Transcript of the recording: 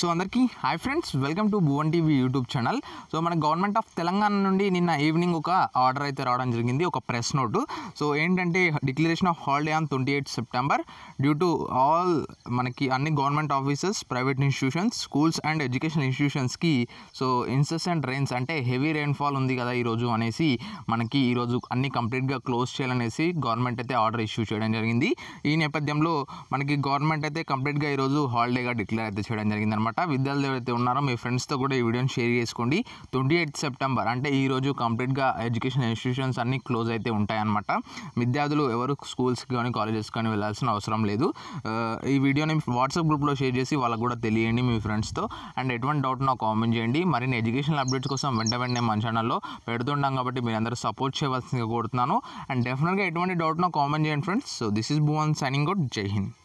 so అందరికీ hi friends welcome to Bhuvan TV YouTube channel so మన government of Telangana నుండి నిన్న ఈవినింగ్ ఒక ఆర్డర్ అయితే రావడం జరిగింది ఒక ప్రెస్ నోటు సో ఏంటంటే declaration of holiday on twenty eight September due to all మనకి అన్ని government offices private institutions schools and education ఇన్స్టిట్యూషన్స్కి సో ఇన్సెసెంట్ రెయిన్స్ అంటే హెవీ రెయిన్ఫాల్ ఉంది కదా ఈరోజు అనేసి మనకి ఈరోజు అన్ని కంప్లీట్గా క్లోజ్ చేయాలనేసి గవర్నమెంట్ అయితే ఆర్డర్ ఇష్యూ చేయడం జరిగింది ఈ నేపథ్యంలో మనకి గవర్నమెంట్ అయితే కంప్లీట్గా ఈరోజు హాలిడేగా డిక్లేర్ అయితే చేయడం జరిగింది అనమాట అనమాట విద్యార్థులు ఎవరైతే ఉన్నారో మీ ఫ్రెండ్స్తో కూడా ఈ వీడియోని షేర్ చేసుకోండి ట్వంటీ ఎయిత్ సెప్టెంబర్ అంటే ఈరోజు కంప్లీట్గా ఎడ్యుకేషన్ ఇన్స్టిట్యూషన్స్ అన్నీ క్లోజ్ అయితే ఉంటాయన్నమాట విద్యార్థులు ఎవరు స్కూల్స్కి కానీ కాలేజెస్ కానీ వెళ్ళాల్సిన అవసరం లేదు ఈ వీడియోని వాట్సాప్ గ్రూప్లో షేర్ చేసి వాళ్ళకు కూడా తెలియండి మీ ఫ్రెండ్స్తో అండ్ ఎటువంటి డౌట్ నాకు కామెంట్ చేయండి మరిన్ని ఎడ్యుకేషన్ అప్డేట్స్ కోసం వెంట వెంటనే మన ఛానల్లో పెడుతుంటాం కాబట్టి అందరూ సపోర్ట్ చేయవలసిందిగా కోరుతున్నాను అండ్ డెఫినెట్గా ఎటువంటి డౌట్ నాకు కామెంట్ చేయండి friends so this is Bhuvan signing good జై హింద్